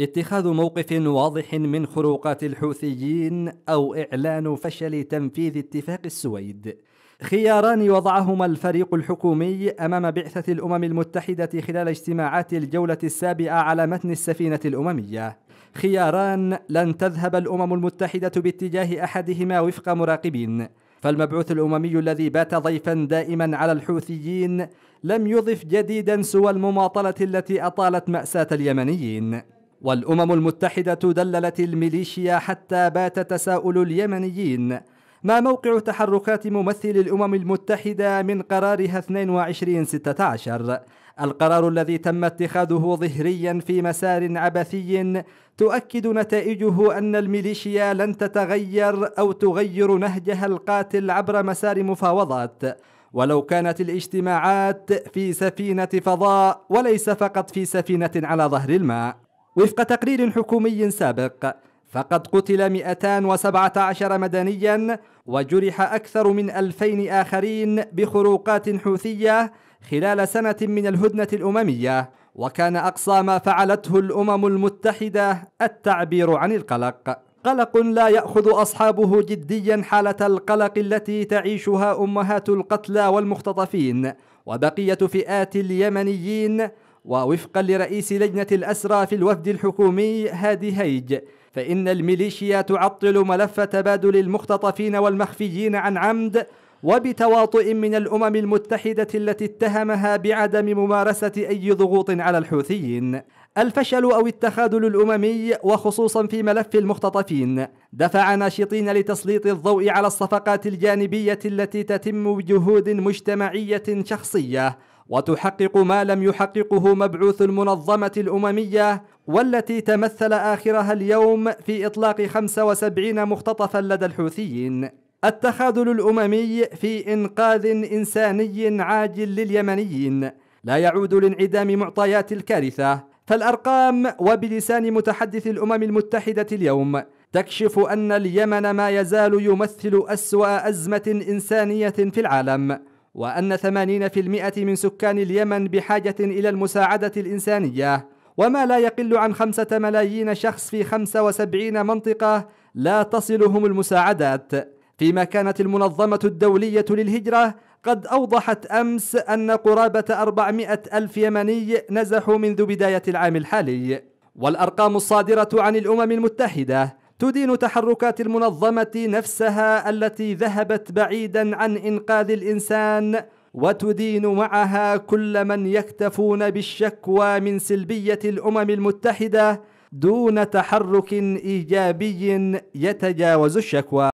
اتخاذ موقف واضح من خروقات الحوثيين او اعلان فشل تنفيذ اتفاق السويد خياران وضعهما الفريق الحكومي امام بعثه الامم المتحده خلال اجتماعات الجوله السابعه على متن السفينه الامميه خياران لن تذهب الامم المتحده باتجاه احدهما وفق مراقبين فالمبعوث الاممي الذي بات ضيفا دائما على الحوثيين لم يضف جديدا سوى المماطله التي اطالت ماساه اليمنيين والأمم المتحدة دللت الميليشيا حتى بات تساؤل اليمنيين ما موقع تحركات ممثل الأمم المتحدة من قرارها 2216 القرار الذي تم اتخاذه ظهريا في مسار عبثي تؤكد نتائجه أن الميليشيا لن تتغير أو تغير نهجها القاتل عبر مسار مفاوضات ولو كانت الاجتماعات في سفينة فضاء وليس فقط في سفينة على ظهر الماء وفق تقرير حكومي سابق فقد قتل 217 مدنيا وجرح أكثر من 2000 آخرين بخروقات حوثية خلال سنة من الهدنة الأممية وكان أقصى ما فعلته الأمم المتحدة التعبير عن القلق قلق لا يأخذ أصحابه جديا حالة القلق التي تعيشها أمهات القتلى والمختطفين وبقية فئات اليمنيين ووفقا لرئيس لجنة الأسرى في الوفد الحكومي هادي هيج فإن الميليشيا تعطل ملف تبادل المختطفين والمخفيين عن عمد وبتواطؤ من الأمم المتحدة التي اتهمها بعدم ممارسة أي ضغوط على الحوثيين الفشل أو التخاذل الأممي وخصوصا في ملف المختطفين دفع ناشطين لتسليط الضوء على الصفقات الجانبية التي تتم بجهود مجتمعية شخصية وتحقق ما لم يحققه مبعوث المنظمة الأممية والتي تمثل آخرها اليوم في إطلاق 75 مختطفا لدى الحوثيين التخاذل الأممي في إنقاذ إنساني عاجل لليمنيين لا يعود لانعدام معطيات الكارثة فالأرقام وبلسان متحدث الأمم المتحدة اليوم تكشف أن اليمن ما يزال يمثل أسوأ أزمة إنسانية في العالم وأن 80% من سكان اليمن بحاجة إلى المساعدة الإنسانية وما لا يقل عن خمسة ملايين شخص في 75 منطقة لا تصلهم المساعدات فيما كانت المنظمة الدولية للهجرة قد أوضحت أمس أن قرابة أربعمائة ألف يمني نزحوا منذ بداية العام الحالي والأرقام الصادرة عن الأمم المتحدة تدين تحركات المنظمة نفسها التي ذهبت بعيدا عن إنقاذ الإنسان وتدين معها كل من يكتفون بالشكوى من سلبية الأمم المتحدة دون تحرك إيجابي يتجاوز الشكوى